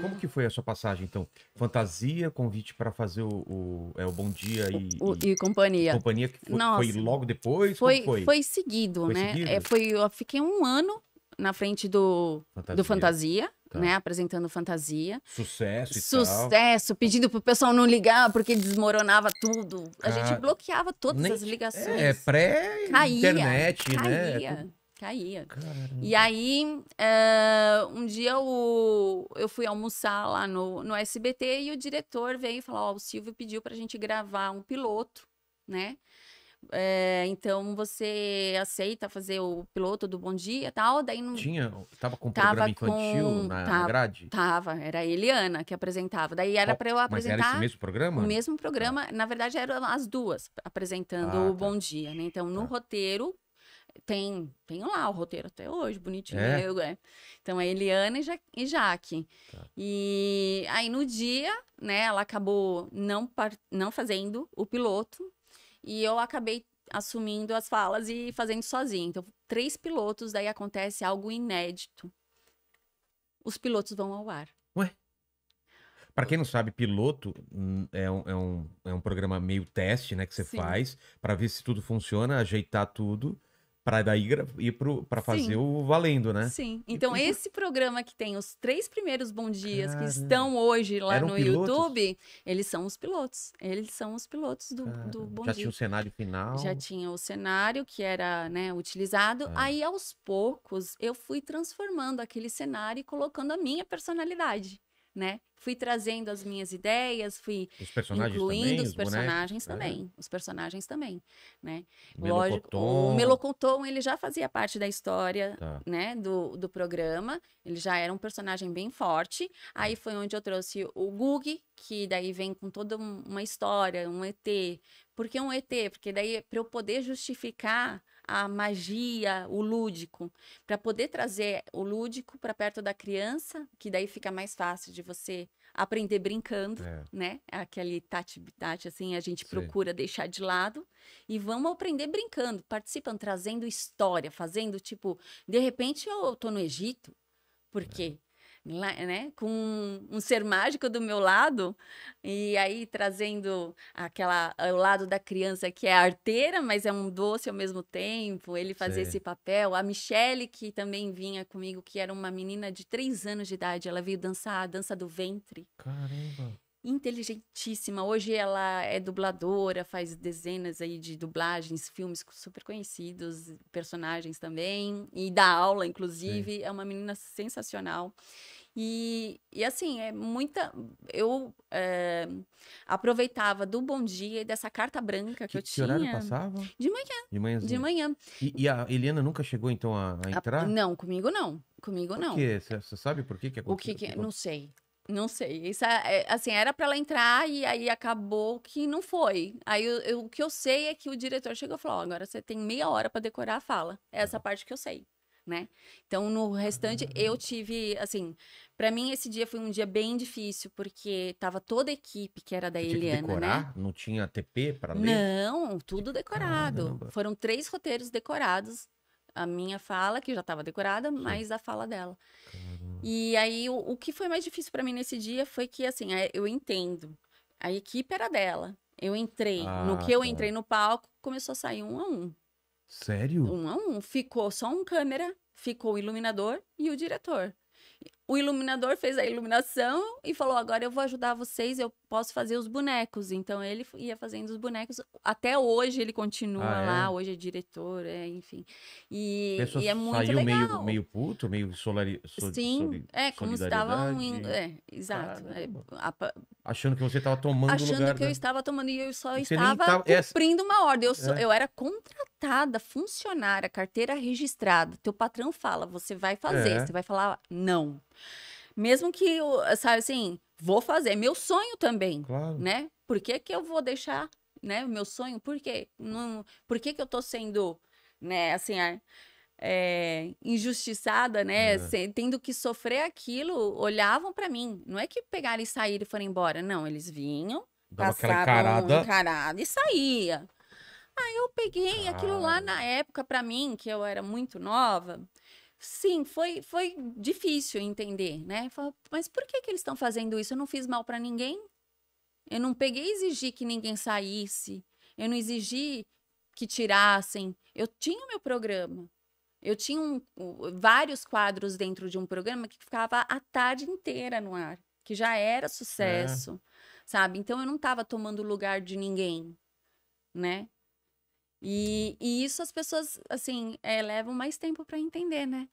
Como que foi a sua passagem, então? Fantasia, convite para fazer o, o, é, o Bom Dia e, o, e, e Companhia. Companhia que foi, foi logo depois? Foi, foi? foi seguido, foi né? É, seguido? É, foi, eu fiquei um ano na frente do Fantasia. Do fantasia tá. Né, apresentando fantasia. Sucesso e Sucesso, tal. pedindo pro pessoal não ligar, porque desmoronava tudo. A gente ah, bloqueava todas nem, as ligações. É, pré-internet, né? É caía. Caía. Caramba. E aí, uh, um dia o, eu fui almoçar lá no, no SBT e o diretor veio e falou: Ó, oh, o Silvio pediu pra gente gravar um piloto, né? É, então você aceita fazer o piloto do Bom Dia tal, daí não. Tinha? Tava com um tava programa infantil com... na, tava, grade? Tava, era a Eliana que apresentava. Daí era para eu apresentar. Mas era esse mesmo programa? O mesmo programa, ah. na verdade, eram as duas apresentando ah, o tá. Bom Dia, né? Então, no ah. roteiro tem, tem lá o roteiro até hoje, bonitinho. É? Eu, é. Então é Eliana e, ja e Jaque. Tá. E aí no dia, né, ela acabou não, não fazendo o piloto e eu acabei assumindo as falas e fazendo sozinha. Então, três pilotos, daí acontece algo inédito. Os pilotos vão ao ar. Ué? Para quem não sabe, piloto é um, é um, é um programa meio teste, né? Que você Sim. faz para ver se tudo funciona, ajeitar tudo para daí ir para fazer Sim. o valendo, né? Sim. Então e, esse programa que tem os três primeiros Bom Dias que estão hoje lá Eram no pilotos? YouTube, eles são os pilotos. Eles são os pilotos do, do Bom Já Dia. Já tinha o cenário final. Já tinha o cenário que era, né, utilizado. É. Aí aos poucos eu fui transformando aquele cenário e colocando a minha personalidade né? Fui trazendo as minhas ideias, fui os incluindo também, os, personagens é. também, é. os personagens também, né? O Lógico, o Melocoton, ele já fazia parte da história, tá. né, do, do programa, ele já era um personagem bem forte. Aí hum. foi onde eu trouxe o Gug, que daí vem com toda uma história, um ET. Por que um ET? Porque daí para eu poder justificar a magia, o lúdico, para poder trazer o lúdico para perto da criança, que daí fica mais fácil de você aprender brincando, é. né? É aquele tati assim, a gente Sim. procura deixar de lado. E vamos aprender brincando, participando, trazendo história, fazendo, tipo, de repente eu tô no Egito, por é. quê? né, com um ser mágico do meu lado, e aí trazendo aquela o lado da criança que é arteira, mas é um doce ao mesmo tempo, ele fazer esse papel. A Michelle, que também vinha comigo, que era uma menina de três anos de idade, ela veio dançar a dança do ventre. Caramba! inteligentíssima. Hoje ela é dubladora, faz dezenas aí de dublagens, filmes super conhecidos, personagens também, e dá aula, inclusive. Sim. É uma menina sensacional. E, e assim, é muita. Eu é, aproveitava do bom dia e dessa carta branca que, que eu tinha. Que horário passava? De manhã. De manhãzinha. De manhã. E, e a Helena nunca chegou, então, a, a entrar? A, não, comigo não. Comigo por não. Por Você sabe por que, que aconteceu? O que, que... Não sei. Não sei. Isso é, é assim, era para ela entrar e aí acabou que não foi. Aí eu, eu, o que eu sei é que o diretor chegou e falou: oh, agora você tem meia hora para decorar a fala. É essa ah. parte que eu sei né? Então, no restante, eu tive, assim, para mim esse dia foi um dia bem difícil, porque tava toda a equipe que era da Você Eliana, que né? decorar? Né? Não tinha TP para ler? Não, tudo decorado. Caramba. Foram três roteiros decorados. A minha fala, que já estava decorada, Sim. mais a fala dela. Caramba. E aí, o, o que foi mais difícil para mim nesse dia foi que, assim, é, eu entendo. A equipe era dela. Eu entrei. Ah, no que eu tá. entrei no palco, começou a sair um a um. Sério? Um a um. Ficou só um câmera, ficou o iluminador e o diretor. O iluminador fez a iluminação e falou: agora eu vou ajudar vocês, eu posso fazer os bonecos. Então ele ia fazendo os bonecos. Até hoje ele continua ah, é? lá, hoje é diretor, é, enfim. E, e é muito saiu legal. Meio, meio puto, meio solari, so, Sim, soli, é, como estavam. Em, é, exato. É, a, achando que você estava tomando. Achando que eu estava tomando, e eu só e estava tava... cumprindo uma ordem. Eu, é. eu era contratado habilitada, funcionária, carteira registrada, teu patrão fala, você vai fazer, é. você vai falar não. Mesmo que, sabe assim, vou fazer, é meu sonho também, claro. né? Por que que eu vou deixar, né, o meu sonho? Por Não, por que que eu tô sendo, né, assim, é, injustiçada, né? É. Tendo que sofrer aquilo, olhavam para mim. Não é que pegaram e saíram e foram embora. Não, eles vinham, Dava passavam encarada. encarada e saía. Aí eu peguei ah. aquilo lá na época, para mim, que eu era muito nova. Sim, foi, foi difícil entender, né? mas por que, que eles estão fazendo isso? Eu não fiz mal para ninguém. Eu não peguei e exigi que ninguém saísse. Eu não exigi que tirassem. Eu tinha meu programa. Eu tinha um, vários quadros dentro de um programa que ficava a tarde inteira no ar, que já era é. sucesso, é. sabe? Então eu não estava tomando lugar de ninguém, né? E, e isso as pessoas, assim, é, levam mais tempo para entender, né?